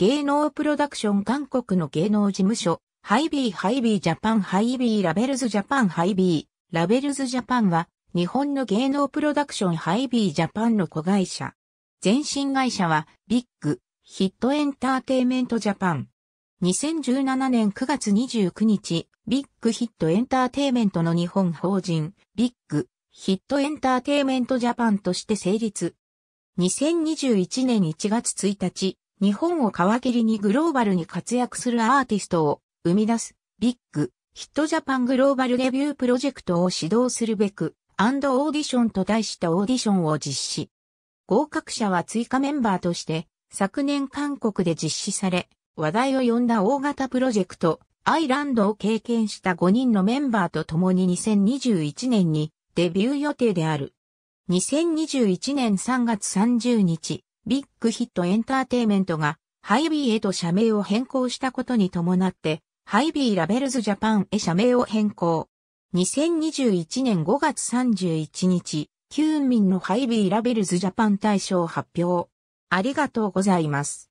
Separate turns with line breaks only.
芸能プロダクション韓国の芸能事務所、ハイビーハイビージャパンハイビーラベルズジャパンハイビーラベルズジャパンは日本の芸能プロダクションハイビージャパンの子会社。前身会社はビッグヒットエンターテイメントジャパン。2017年9月29日、ビッグヒットエンターテイメントの日本法人ビッグヒットエンターテイメントジャパンとして成立。2021年1月1日、日本を皮切りにグローバルに活躍するアーティストを生み出すビッグヒットジャパングローバルデビュープロジェクトを指導するべくアンドオーディションと題したオーディションを実施。合格者は追加メンバーとして昨年韓国で実施され話題を呼んだ大型プロジェクトアイランドを経験した5人のメンバーと共に2021年にデビュー予定である。2021年3月30日、ビッグヒットエンターテイメントが、ハイビーへと社名を変更したことに伴って、ハイビーラベルズジャパンへ社名を変更。2021年5月31日、キュのハイビーラベルズジャパン大賞発表。ありがとうございます。